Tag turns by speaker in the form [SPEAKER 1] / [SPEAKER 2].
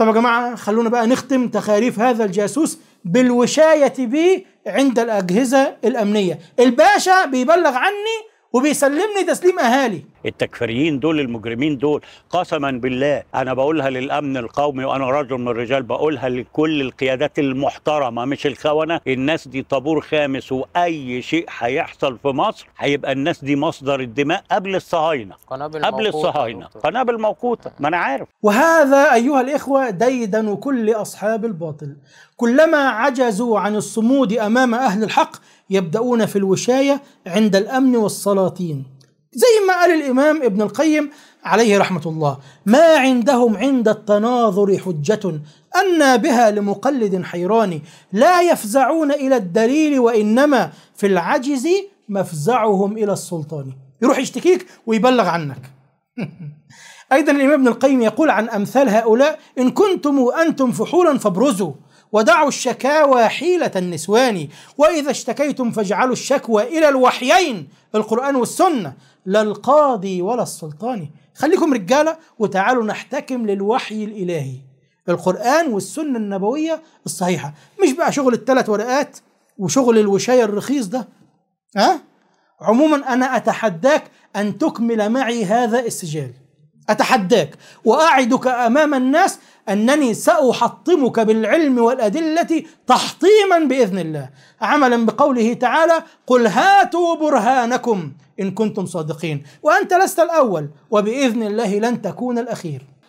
[SPEAKER 1] طب يا جماعة خلونا بقى نختم تخاريف هذا الجاسوس بالوشاية به عند الأجهزة الأمنية الباشا بيبلغ عني وبيسلمني تسليم اهالي
[SPEAKER 2] التكفيريين دول المجرمين دول قسما بالله انا بقولها للامن القومي وانا رجل من الرجال بقولها لكل القيادات المحترمه مش الخونه الناس دي طابور خامس واي شيء هيحصل في مصر هيبقى الناس دي مصدر الدماء قبل الصهاينه قنابل قبل الصهاينه قنابل موقوته ما انا عارف
[SPEAKER 1] وهذا ايها الاخوه ديدن كل اصحاب الباطل كلما عجزوا عن الصمود امام اهل الحق يبدأون في الوشاية عند الأمن والسلاطين زي ما قال الإمام ابن القيم عليه رحمة الله ما عندهم عند التناظر حجة أن بها لمقلد حيران لا يفزعون إلى الدليل وإنما في العجز مفزعهم إلى السلطان يروح يشتكيك ويبلغ عنك أيضا الإمام ابن القيم يقول عن أمثال هؤلاء إن كنتم وأنتم فحولا فابرزوا ودعوا الشكاوى حيلة النسوان وإذا اشتكيتم فاجعلوا الشكوى إلى الوحيين القرآن والسنة لا القاضي ولا السلطان خليكم رجالة وتعالوا نحتكم للوحي الإلهي القرآن والسنة النبوية الصحيحة مش بقى شغل الثلاث ورقات وشغل الوشاية الرخيص ده ها أه؟ عموما أنا أتحداك أن تكمل معي هذا السجال أتحداك وأعدك أمام الناس أنني سأحطمك بالعلم والأدلة تحطيما بإذن الله عملا بقوله تعالى قل هاتوا برهانكم إن كنتم صادقين وأنت لست الأول وبإذن الله لن تكون الأخير